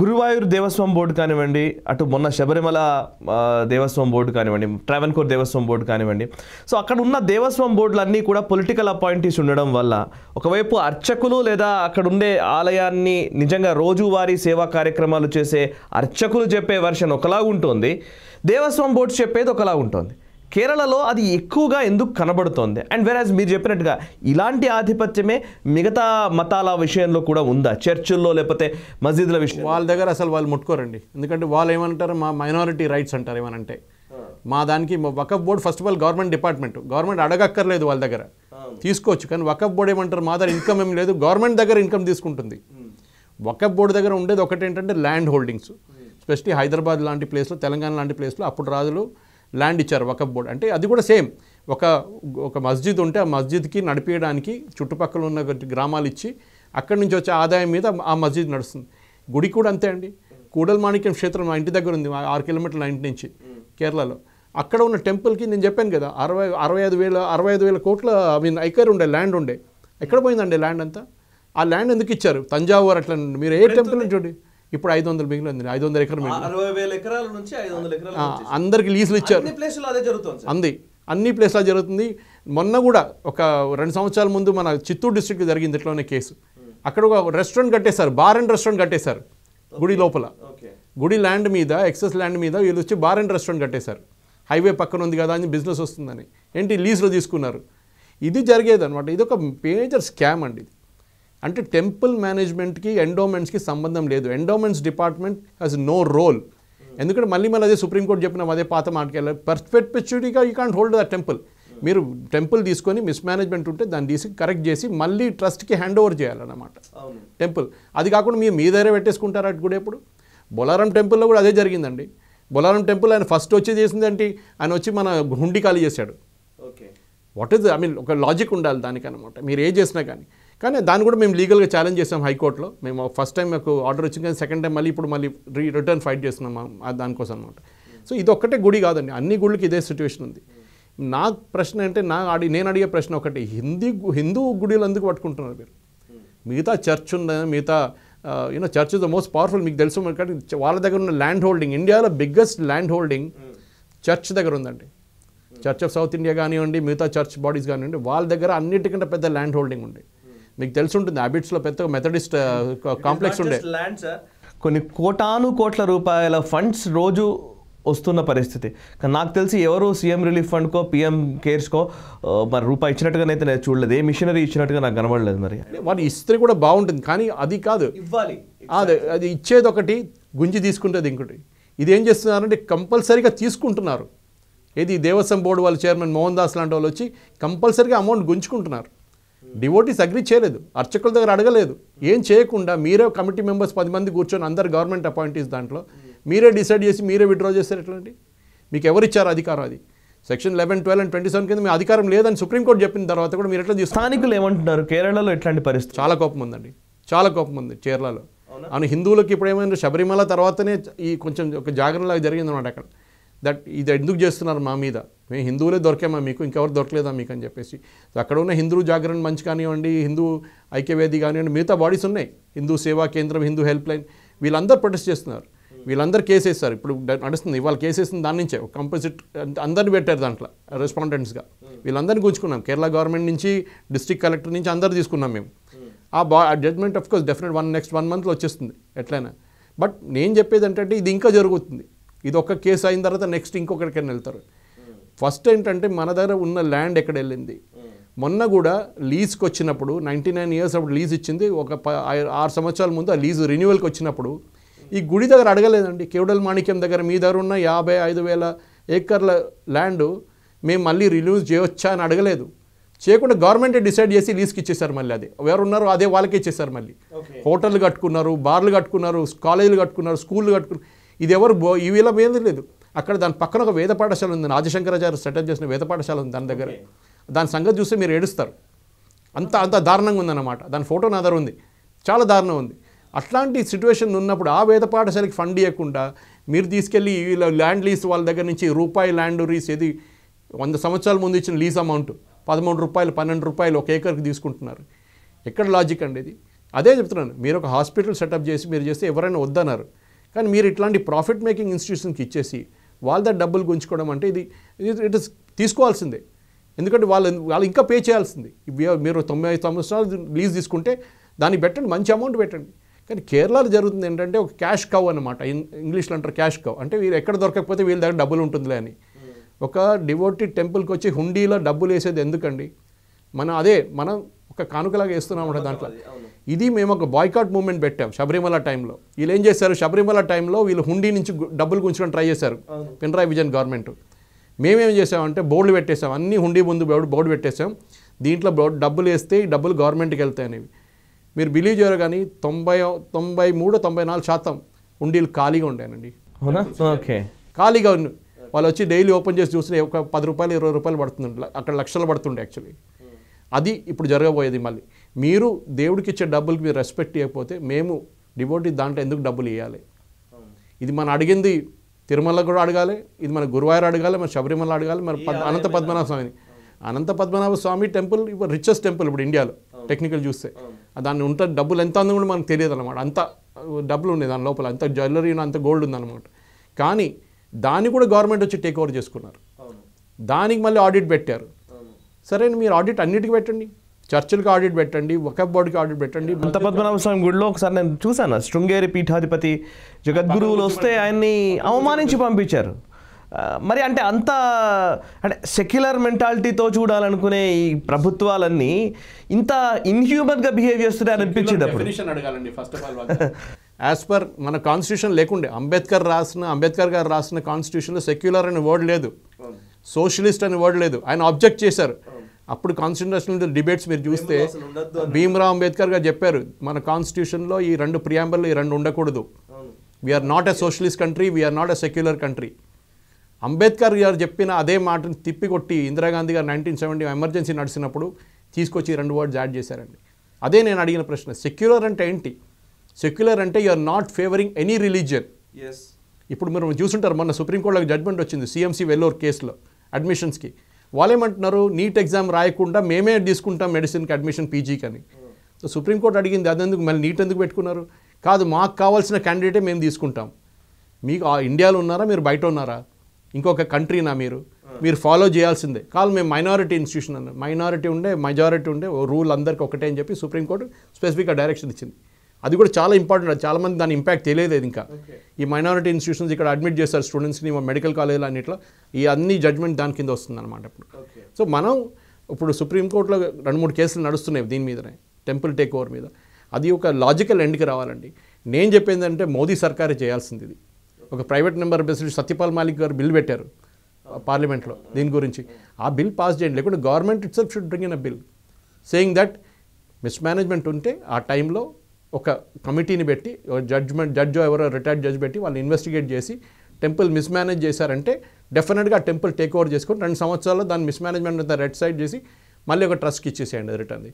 Guruvayur Devaswom board కానివ్వండి అటు మొన్న శబరిమల దేవస్వం బోర్డు కానివ్వండి ట్రావెన్కోర్ దేవస్వం బోర్డు కానివ్వండి సో అక్కడ ఉన్న దేవస్వం బోర్డులన్నీ కూడా పొలిటికల్ అపాయింటీస్ ఉండడం వల్ల ఒకవైపు అర్చకులు లేదా అక్కడ ఉండే ఆలయాన్ని నిజంగా రోజువారీ సేవా కార్యక్రమాలు చేసే అర్చకులు చెప్పే వర్షన్ ఒకలా ఉంటుంది దేవస్వం బోర్డు చెప్పేది ఒకలా ఉంటుంది కేరళలో అది ఎక్కువగా ఎందుకు కనబడుతోంది అండ్ వెరాజ్ మీరు చెప్పినట్టుగా ఇలాంటి ఆధిపత్యమే మిగతా మతాల విషయంలో కూడా ఉందా చర్చిల్లో లేకపోతే మస్జిద్ల విషయం వాళ్ళ దగ్గర అసలు వాళ్ళు ముట్టుకోరండి ఎందుకంటే వాళ్ళు ఏమంటారు మా మైనారిటీ రైట్స్ అంటారు ఏమనంటే మా దానికి Waqf board first of all government department government అడగక్కర్లేదు వాళ్ళ దగ్గర తీసుకోవచ్చు కానీ వకఫ్ బోర్డు ఏమంటారు మా దగ్గర ఇన్కమ్ ఏం లేదు గవర్నమెంట్ దగ్గర ఇన్కమ్ తీసుకుంటుంది వకఫ్ బోర్డు దగ్గర ఉండేది ఒకటి ఏంటంటే ల్యాండ్ హోల్డింగ్స్ స్పెషలీ హైదరాబాద్ లాంటి ప్లేస్లో తెలంగాణ లాంటి ప్లేస్లో అప్పుడు రాజులు ల్యాండ్ ఇచ్చారు ఒక బోర్డు అంటే అది కూడా సేమ్ ఒక ఒక మస్జిద్ ఉంటే ఆ మస్జిద్కి నడిపించడానికి చుట్టుపక్కల ఉన్న గ్రామాలు ఇచ్చి అక్కడి నుంచి వచ్చే ఆదాయం మీద ఆ మస్జిద్ నడుస్తుంది గుడి కూడా అంతే అండి కూడల్ మాణిక్యం క్షేత్రం మా ఇంటి దగ్గర ఉంది ఆరు కిలోమీటర్ల ఇంటి నుంచి కేరళలో అక్కడ ఉన్న టెంపుల్కి నేను చెప్పాను కదా అరవై అరవై ఐదు వేల అరవై ఐదు వేల కోట్ల ఐ మీన్ ఐకర్ ఉండే ల్యాండ్ ఉండే ఎక్కడ పోయిందండి ల్యాండ్ అంతా ఆ ల్యాండ్ ఎందుకు ఇచ్చారు తంజావూరు అట్లా మీరు ఏ టెంపుల్ చూడండి ఇప్పుడు ఐదు వందలు మిగిలింది ఐదు వందల ఎకరం అరవై వేల ఎకరాల నుంచి ఐదు వందల ఎకరాలు అందరికి లీజులు ఇచ్చారు అదే జరుగుతుంది అంది అన్ని ప్లేస్లో జరుగుతుంది మొన్న కూడా ఒక రెండు సంవత్సరాల ముందు మన చిత్తూరు డిస్టిక్ జరిగింది ఇట్లోనే కేసు అక్కడ ఒక రెస్టారెంట్ కట్టేశారు బార్ అండ్ రెస్టారెంట్ కట్టేశారు గుడి లోపల గుడి ల్యాండ్ మీద ఎక్సెస్ ల్యాండ్ మీద వీళ్ళు వచ్చి బార్ అండ్ రెస్టారెంట్ కట్టేశారు హైవే పక్కన ఉంది కదా అని బిజినెస్ వస్తుందని ఏంటి లీజులో తీసుకున్నారు ఇది జరిగేదన్నమాట ఇది ఒక మేజర్ స్కామ్ అండి ఇది అంటే టెంపుల్ మేనేజ్మెంట్కి ఎండోమెంట్స్కి సంబంధం లేదు endowments department has no role ఎందుకంటే మళ్ళీ మళ్ళీ అదే సుప్రీంకోర్టు చెప్పిన అదే పాత పర్ఫెక్ట్ పర్ఫెక్ట్గా you can't hold the temple మీరు టెంపుల్ తీసుకొని మిస్మేనేజ్మెంట్ ఉంటే దాన్ని తీసి కరెక్ట్ చేసి మళ్ళీ ట్రస్ట్కి హ్యాండ్ ఓవర్ చేయాలన్నమాట టెంపుల్ అది కాకుండా మీరు మీ దగ్గర పెట్టేసుకుంటారు అటు కూడా ఇప్పుడు బొలారం టెంపుల్లో కూడా అదే జరిగిందండి బొలారం టెంపుల్ ఆయన ఫస్ట్ వచ్చి చేసిందంటే ఆయన వచ్చి మన హుండీ ఖాళీ చేశాడు okay what is I mean ఒక లాజిక్ ఉండాలి దానికనమాట మీరు ఏ చేసినా కానీ కానీ దాన్ని కూడా మేము లీగల్గా ఛాలెంజ్ చేసాం హైకోర్టులో మేము ఫస్ట్ టైం మాకు ఆర్డర్ వచ్చింది కానీ సెకండ్ టైం మళ్ళీ ఇప్పుడు మళ్ళీ రీ రిటర్న్ ఫైట్ చేస్తున్నాం దానికోసం అనమాట సో ఇది ఒక్కటే గుడి కాదండి అన్ని గుళ్ళకి ఇదే సిచ్యువేషన్ ఉంది నా ప్రశ్న అంటే నా అడి నేను అడిగే ప్రశ్న ఒకటి హిందీ హిందూ గుడిలు ఎందుకు పట్టుకుంటున్నారు మీరు మిగతా చర్చ్ ఉన్న మిగతా you know church is the most powerful మీకు తెలుసు కానీ వాళ్ళ దగ్గర ఉన్న ల్యాండ్ హోల్డింగ్ ఇండియాలో బిగ్గెస్ట్ ల్యాండ్ హోల్డింగ్ చర్చ్ దగ్గర ఉందండి చర్చ్ ఆఫ్ సౌత్ ఇండియా కానివ్వండి మిగతా చర్చ్ బాడీస్ కానివ్వండి వాళ్ళ దగ్గర అన్నిటికంటే పెద్ద ల్యాండ్ హోల్డింగ్ ఉంది మీకు తెలుసుంటుంది హ్యాబిట్స్లో పెద్ద మెథడిస్ట్ కాంప్లెక్స్ uh, ఉండే కొన్ని కోటాను కోట్ల రూపాయల ఫండ్స్ రోజు వస్తున్న పరిస్థితి నాకు తెలిసి ఎవరు సీఎం రిలీఫ్ ఫండ్కో పీఎం కేర్స్కో మరి రూపాయి ఇచ్చినట్టుగానైతే నేను చూడలేదు ఏ మిషనరీ ఇచ్చినట్టుగా నాకు కనబడలేదు మరి వాళ్ళు ఇస్త్రీ కూడా బాగుంటుంది కానీ అది కాదు ఇవ్వాలి అదే అది ఇచ్చేది ఒకటి గుంజి తీసుకుంటుంది ఇంకోటి ఇది ఏం చేస్తున్నారంటే కంపల్సరీగా తీసుకుంటున్నారు ఏది దేవస్వం బోర్డు వాళ్ళ చైర్మన్ మోహన్ దాస్ లాంటి వాళ్ళు వచ్చి కంపల్సరీగా అమౌంట్ గుంజుకుంటున్నారు డివోటీస్ అగ్రి చేయలేదు అర్చకుల దగ్గర అడగలేదు ఏం చేయకుండా మీరే కమిటీ మెంబర్స్ పది మంది కూర్చొని అందరు గవర్నమెంట్ అపాయింటీస్ దాంట్లో మీరే డిసైడ్ చేసి మీరే విత్డ్రా చేస్తారు ఎట్లాంటి మీకు ఎవరిచ్చారు అధికారం అది section eleven twelve and twenty seven కింద మీ అధికారం లేదని సుప్రీంకోర్టు చెప్పిన తర్వాత కూడా మీరు ఎట్లా స్థానికులు ఏమంటున్నారు కేరళలో ఎట్లాంటి పరిస్థితి చాలా కోపం ఉందండి చాలా కోపం ఉంది కేరళలో అవును హిందువులకు ఇప్పుడు ఏమైంది శబరిమల తర్వాతనే ఈ కొంచెం ఒక జాగరణలాగా జరిగిందన్నమాట అక్కడ దట్ ఇది ఎందుకు చేస్తున్నారు మా మీద మేము హిందువులే దొరికామా మీకు ఇంకెవరు దొరకలేదా మీకు అని చెప్పేసి అక్కడ ఉన్న హిందూ జాగరణ మంచి కానివ్వండి హిందూ ఐక్యవేది కానివ్వండి మిగతా బాడీస్ ఉన్నాయి హిందూ సేవా కేంద్రం హిందూ హెల్ప్ లైన్ వీళ్ళందరూ ప్రొటెస్ట్ చేస్తున్నారు వీళ్ళందరూ కేసేస్తారు ఇప్పుడు నడుస్తుంది ఇవాళ కేసేసింది దాని నుంచే కంపోజిట్ అందరిని పెట్టారు దాంట్లో రెస్పాండెంట్స్గా వీళ్ళందరినీ గుంజుకున్నాం కేరళ గవర్నమెంట్ నుంచి డిస్ట్రిక్ట్ కలెక్టర్ నుంచి అందరు తీసుకున్నాం మేము ఆ బా judgment of course definite one next one మంత్లో వచ్చేస్తుంది ఎట్లయినా బట్ నేను చెప్పేది ఏంటంటే ఇది ఇంకా జరుగుతుంది ఇది ఒక కేసు అయిన తర్వాత నెక్స్ట్ ఇంకొకరికైనా వెళ్తారు ఫస్ట్ ఏంటంటే మన దగ్గర ఉన్న ల్యాండ్ ఎక్కడ వెళ్ళింది మొన్న కూడా లీజ్కి వచ్చినప్పుడు నైంటీ నైన్ ఇయర్స్ అప్పుడు లీజ్ ఇచ్చింది ఒక ఆరు సంవత్సరాల ముందు ఆ లీజు రెన్యువల్కి వచ్చినప్పుడు ఈ గుడి దగ్గర అడగలేదండి కేవడల్ మాణిక్యం దగ్గర మీ దగ్గర ఉన్న యాభై ఐదు వేల ఏకర్ల ల్యాండ్ మేము మళ్ళీ రిలీజ్ చేయొచ్చా అని అడగలేదు చేయకుండా గవర్నమెంటే డిసైడ్ చేసి లీజ్కి ఇచ్చేసారు మళ్ళీ అది ఎవరు ఉన్నారో అదే వాళ్ళకే ఇచ్చేసారు మళ్ళీ హోటల్ కట్టుకున్నారు బార్లు కట్టుకున్నారు కాలేజీలు కట్టుకున్నారు స్కూళ్ళు కట్టుకున్నారు ఇది ఎవరు బో వీళ్ళ వేది లేదు అక్కడ దాని పక్కన ఒక వేద పాఠశాల ఉంది ఆదిశంకరాచార్య సెటప్ చేసిన వేద పాఠశాల ఉంది దాని దగ్గర దాని సంగతి చూస్తే మీరు ఏడుస్తారు అంత అంత దారుణంగా ఉందన్నమాట దాని ఫోటో నా దగ్గర ఉంది చాలా దారుణం ఉంది అట్లాంటి సిచ్యువేషన్ ఉన్నప్పుడు ఆ వేద పాఠశాలకి ఫండ్ ఇవ్వకుండా మీరు తీసుకెళ్ళి వీళ్ళ ల్యాండ్ లీజ్ వాళ్ళ దగ్గర నుంచి రూపాయి ల్యాండ్ లీజ్ ఏది వంద సంవత్సరాల ముందు ఇచ్చిన లీజ్ అమౌంట్ పదమూడు రూపాయలు పన్నెండు రూపాయలు ఒక ఏకర్కి తీసుకుంటున్నారు ఎక్కడ లాజిక్ అండి ఇది అదే చెప్తున్నాను మీరు ఒక హాస్పిటల్ సెటప్ చేసి మీరు చేస్తే ఎవరైనా వద్దన్నారు కానీ మీరు ఇట్లాంటి ప్రాఫిట్ మేకింగ్ ఇన్స్టిట్యూషన్కి ఇచ్చేసి వాళ్ళ దగ్గర డబ్బులు గుంచుకోవడం అంటే ఇది ఇట్ ఇస్ తీసుకోవాల్సిందే ఎందుకంటే వాళ్ళు వాళ్ళు ఇంకా పే చేయాల్సింది మీరు తొంభై ఐదు సంవత్సరాలు లీజ్ తీసుకుంటే దాన్ని పెట్టండి మంచి అమౌంట్ పెట్టండి కానీ కేరళలో జరుగుతుంది ఏంటంటే ఒక క్యాష్ కవ్ అనమాట ఇంగ్లీష్లో అంటారు క్యాష్ కవ్ అంటే వీరు ఎక్కడ దొరకకపోతే వీళ్ళ దగ్గర డబ్బులు ఉంటుందిలే అని hmm. ఒక డివోటెడ్ టెంపుల్కి వచ్చి హుండీలో డబ్బులు వేసేది ఎందుకండి మనం అదే మనం ఒక కానుకలాగా అంటే దాంట్లో ఇది మేము ఒక బాయ్కాట్ మూవ్మెంట్ పెట్టాం శబరిమల టైంలో వీళ్ళు ఏం చేశారు శబరిమల టైంలో వీళ్ళు హుండీ నుంచి డబ్బులు గుంచడం ట్రై చేశారు పినరాయి విజయన్ గవర్నమెంట్ మేమేం చేసామంటే బోర్డులు పెట్టేసాం అన్ని హుండీ ముందు బోర్డు పెట్టేసాం దీంట్లో డబ్బులు వేస్తే డబ్బులు గవర్నమెంట్కి వెళ్తాయి అనేవి మీరు బిలీవ్ చేయరు కానీ తొంభై తొంభై మూడు తొంభై నాలుగు శాతం హుండీలు ఖాళీగా ఉండేనండి ఓకే ఖాళీగా వాళ్ళు వచ్చి డైలీ ఓపెన్ చేసి చూసిన ఒక పది రూపాయలు ఇరవై రూపాయలు పడుతుంది అక్కడ లక్షలు పడుతుండే యాక్చువల్లీ అది ఇప్పుడు జరగబోయేది మళ్ళీ మీరు దేవుడికి ఇచ్చే డబ్బులకి మీరు రెస్పెక్ట్ ఇవ్వకపోతే మేము డివోటీ దాంట్లో ఎందుకు డబ్బులు ఇవ్వాలి ఇది మనం అడిగింది తిరుమల కూడా అడగాలి ఇది మన గురువారు అడగాలి మన శబరిమల అడగాలి మన అనంత పద్మనాభ స్వామిని అనంత పద్మనాభ స్వామి టెంపుల్ ఇప్పుడు రిచెస్ట్ టెంపుల్ ఇప్పుడు ఇండియాలో టెక్నికల్ చూస్తే దాన్ని ఉంటే డబ్బులు ఎంత అందో కూడా మనకు తెలియదు అనమాట అంత డబ్బులు ఉన్నాయి దాని లోపల అంత జ్యువెలరీ అంత గోల్డ్ ఉందన్నమాట కానీ దాన్ని కూడా గవర్నమెంట్ వచ్చి టేక్ ఓవర్ చేసుకున్నారు దానికి మళ్ళీ ఆడిట్ పెట్టారు సరే మీరు ఆడిట్ అన్నిటికీ పెట్టండి చర్చిలకు ఆడిట్ పెట్టండి వకఫ్ బోర్డుకి ఆడిట్ పెట్టండి అంత పద్మనాభ స్వామి గుడిలో ఒకసారి నేను చూశాను శృంగేరి పీఠాధిపతి జగద్గురువులు వస్తే ఆయన్ని అవమానించి పంపించారు మరి అంటే అంత అంటే సెక్యులర్ మెంటాలిటీతో చూడాలనుకునే ఈ ప్రభుత్వాలన్నీ ఇంత ఇన్హ్యూమన్గా బిహేవ్ చేస్తున్నాయని అనిపించింది అప్పుడు యాజ్ పర్ మన కాన్స్టిట్యూషన్ లేకుండే అంబేద్కర్ రాసిన అంబేద్కర్ గారు రాసిన కాన్స్టిట్యూషన్లో సెక్యులర్ అనే వర్డ్ లేదు సోషలిస్ట్ అనే వర్డ్ లేదు ఆయన ఆబ్జెక్ట్ చేశారు అప్పుడు కాన్స్టిట్యూషనల్ డిబేట్స్ మీరు చూస్తే భీమరావ్ అంబేద్కర్ గారు చెప్పారు మన కాన్స్టిట్యూషన్లో ఈ రెండు ప్రియాంబర్లు ఈ రెండు ఉండకూడదు we are not a socialist country we are not a secular country Ambedkar garu చెప్పిన అదే మాటను తిప్పికొట్టి ఇందిరాగాంధీ గారు నైన్టీన్ సెవెంటీ ఎమర్జెన్సీ నడిచినప్పుడు తీసుకొచ్చి రెండు వర్డ్స్ యాడ్ చేశారండి అదే నేను అడిగిన ప్రశ్న సెక్యులర్ అంటే ఏంటి సెక్యులర్ అంటే you are not favouring any religion ఇప్పుడు మీరు చూసుంటారు మొన్న సుప్రీంకోర్టులో జడ్మెంట్ వచ్చింది సిఎంసీ వెల్లోర్ కేసులో అడ్మిషన్స్కి వాళ్ళు ఏమంటున్నారు నీట్ ఎగ్జామ్ రాయకుండా మేమే తీసుకుంటాం మెడిసిన్కి అడ్మిషన్ పీజీకి అని hmm. సో సుప్రీంకోర్టు అడిగింది అదెందుకు మళ్ళీ నీట్ ఎందుకు పెట్టుకున్నారు కాదు మాకు కావాల్సిన క్యాండిడేటే మేము తీసుకుంటాం మీకు ఆ ఇండియాలో ఉన్నారా మీరు బయట ఉన్నారా ఇంకొక కంట్రీనా మీరు hmm. మీరు ఫాలో చేయాల్సిందే కాదు మేము మైనారిటీ ఇన్స్టిట్యూషన్ అన్నారు మైనారిటీ ఉండే మెజారిటీ ఉండే రూల్ అందరికీ ఒకటే అని చెప్పి సుప్రీంకోర్టు స్పెసిఫిక్గా డైరెక్షన్ ఇచ్చింది అది కూడా చాలా ఇంపార్టెంట్ అది చాలామంది దాని ఇంపాక్ట్ తెలియదు ఇంకా ఈ మైనారిటీ ఇన్స్టిట్యూషన్స్ ఇక్కడ అడ్మిట్ చేస్తారు స్టూడెంట్స్ని మెడికల్ కాలేజీలు అన్నిట్లో ఈ అన్ని జడ్జ్మెంట్ దాని కింద వస్తుంది అనమాట ఇప్పుడు సో మనం ఇప్పుడు సుప్రీంకోర్టులో రెండు మూడు కేసులు నడుస్తున్నాయి దీని మీదనే టెంపుల్ టేక్ ఓవర్ మీద అది ఒక లాజికల్ ఎండ్కి రావాలండి నేను చెప్పేది అంటే మోదీ సర్కారే చేయాల్సింది ఇది ఒక ప్రైవేట్ నెంబర్ బెసిడ్ సత్యపాల్ మాలిక్ గారు బిల్ పెట్టారు పార్లమెంట్లో దీని గురించి ఆ బిల్ పాస్ చేయండి లేకుంటే government itself should bring in a bill saying that mismanagement ఉంటే ఆ టైంలో ఒక కమిటీని పెట్టి జడ్జ్మెంట్ జడ్జ్ ఎవరో రిటైర్డ్ జడ్జ్ పెట్టి వాళ్ళు ఇన్వెస్టిగేట్ చేసి టెంపుల్ మిస్మేనేజ్ చేశారంటే డెఫినెట్గా టెంపుల్ టేక్ ఓవర్ చేసుకుని రెండు సంవత్సరాల్లో దాని మిస్మేనేజ్మెంట్ అంతా రెడ్ సైడ్ చేసి మళ్ళీ ఒక ట్రస్ట్కి ఇచ్చేసేయండి రిటర్న్ది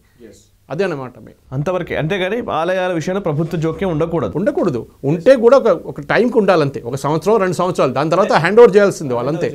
అదే అనమాట మీ అంతవరకే కానీ ఆలయాల విషయంలో ప్రభుత్వ జోక్యం ఉండకూడదు ఉండకూడదు ఉంటే కూడా ఒక ఒక టైంకి ఉండాలంతే ఒక సంవత్సరం రెండు సంవత్సరాలు దాని తర్వాత హ్యాండ్ ఓవర్ చేయాల్సింది వాళ్ళంతే